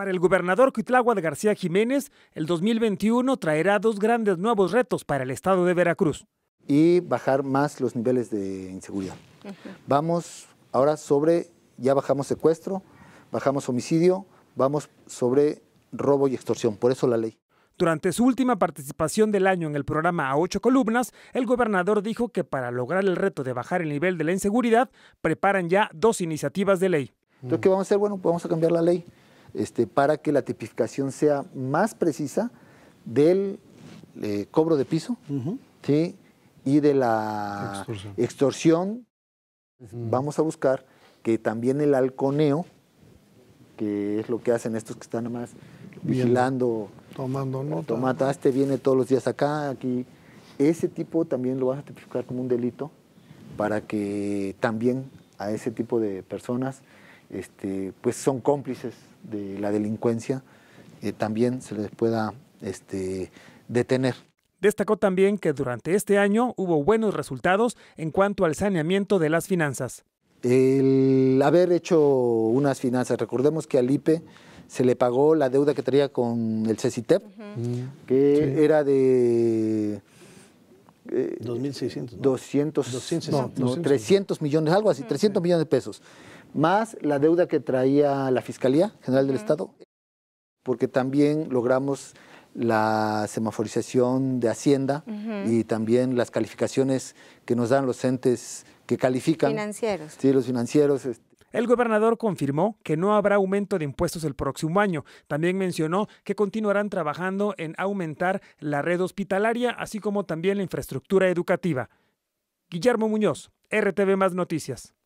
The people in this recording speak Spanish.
Para el gobernador de García Jiménez, el 2021 traerá dos grandes nuevos retos para el estado de Veracruz. Y bajar más los niveles de inseguridad. Vamos ahora sobre, ya bajamos secuestro, bajamos homicidio, vamos sobre robo y extorsión, por eso la ley. Durante su última participación del año en el programa A ocho columnas, el gobernador dijo que para lograr el reto de bajar el nivel de la inseguridad, preparan ya dos iniciativas de ley. Entonces, ¿qué vamos a hacer? Bueno, vamos a cambiar la ley. Este, para que la tipificación sea más precisa del eh, cobro de piso ¿sí? y de la extorsión. Vamos a buscar que también el halconeo, que es lo que hacen estos que están más vigilando, tomando nota. Eh, este viene todos los días acá, aquí. Ese tipo también lo vas a tipificar como un delito para que también a ese tipo de personas este, pues son cómplices de la delincuencia, eh, también se les pueda este, detener. Destacó también que durante este año hubo buenos resultados en cuanto al saneamiento de las finanzas. El haber hecho unas finanzas, recordemos que al IPE se le pagó la deuda que tenía con el CECITEP, mm. que era de... 2.600. 200, 300 millones, algo así, 300 millones de pesos más la deuda que traía la Fiscalía General del Estado, porque también logramos la semaforización de Hacienda y también las calificaciones que nos dan los entes que califican. Financieros. Sí, los financieros. Este. El gobernador confirmó que no habrá aumento de impuestos el próximo año. También mencionó que continuarán trabajando en aumentar la red hospitalaria, así como también la infraestructura educativa. Guillermo Muñoz, RTV Más Noticias.